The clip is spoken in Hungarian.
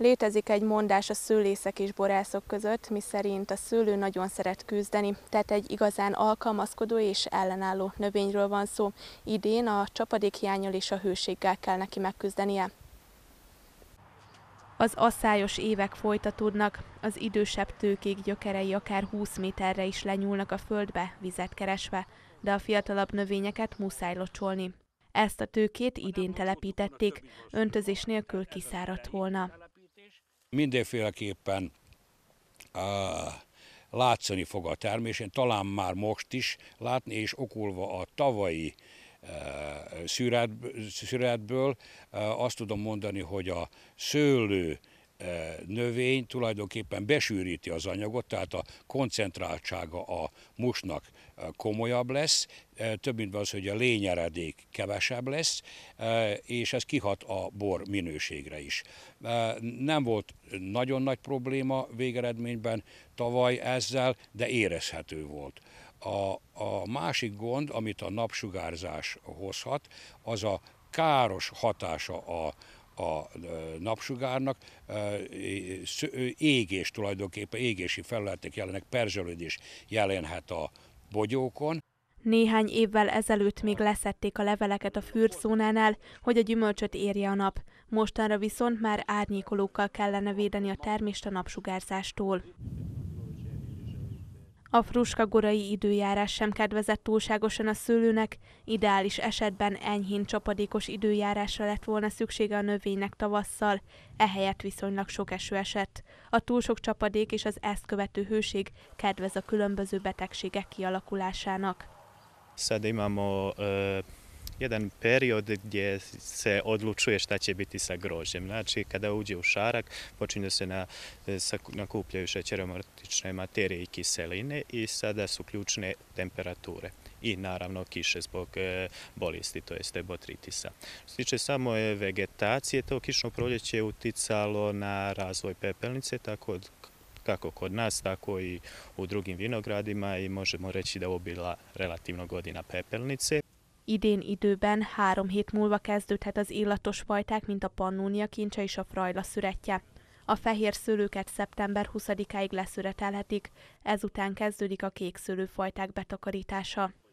Létezik egy mondás a szőlészek és borászok között, miszerint a szőlő nagyon szeret küzdeni, tehát egy igazán alkalmazkodó és ellenálló növényről van szó. Idén a csapadékhiányal és a hőséggel kell neki megküzdenie. Az asszályos évek folytatódnak, az idősebb tőkék gyökerei akár 20 méterre is lenyúlnak a földbe, vizet keresve, de a fiatalabb növényeket muszáj locsolni. Ezt a tőkét idén telepítették, öntözés nélkül kiszáradt volna. Mindenféleképpen uh, látszani fog a termésen, talán már most is látni, és okulva a tavalyi szüretből azt tudom mondani, hogy a szőlő növény tulajdonképpen besűríti az anyagot, tehát a koncentráltsága a musnak komolyabb lesz, több mint az, hogy a lényeredék kevesebb lesz, és ez kihat a bor minőségre is. Nem volt nagyon nagy probléma végeredményben tavaly ezzel, de érezhető volt. A, a másik gond, amit a napsugárzás hozhat, az a káros hatása a, a napsugárnak égés tulajdonképpen, égési felületek jelenek, perzselődés jelenhet a bogyókon. Néhány évvel ezelőtt még leszették a leveleket a fürdszónánál, hogy a gyümölcsöt érje a nap. Mostanra viszont már árnyékolókkal kellene védeni a termést a napsugárzástól. A fruska-gorai időjárás sem kedvezett túlságosan a szőlőnek, ideális esetben enyhén csapadékos időjárásra lett volna szüksége a növénynek tavasszal, ehelyett viszonylag sok eső esett. A túl sok csapadék és az ezt követő hőség kedvez a különböző betegségek kialakulásának. ö, jedan period gdje se odlučuje šta će biti sa grožđem. Znači, kada uđe u šarak, počinju se na, e, sa, nakupljaju šećeromartične materije i kiseline i sada su ključne temperature i naravno kiše zbog e, bolesti, to jeste botritisa. Što se tiče samo e, vegetacije, to kišno proljeće je uticalo na razvoj pepelnice, tako od kako kod nas, tako i u drugim vinogradima i možemo reći da ovo bila relativno godina pepelnice. Idén időben három hét múlva kezdődhet az illatos fajták, mint a pannónia kincse és a frajla szüretje. A fehér szőlőket szeptember 20-áig leszüretelhetik, ezután kezdődik a kék szőlőfajták betakarítása.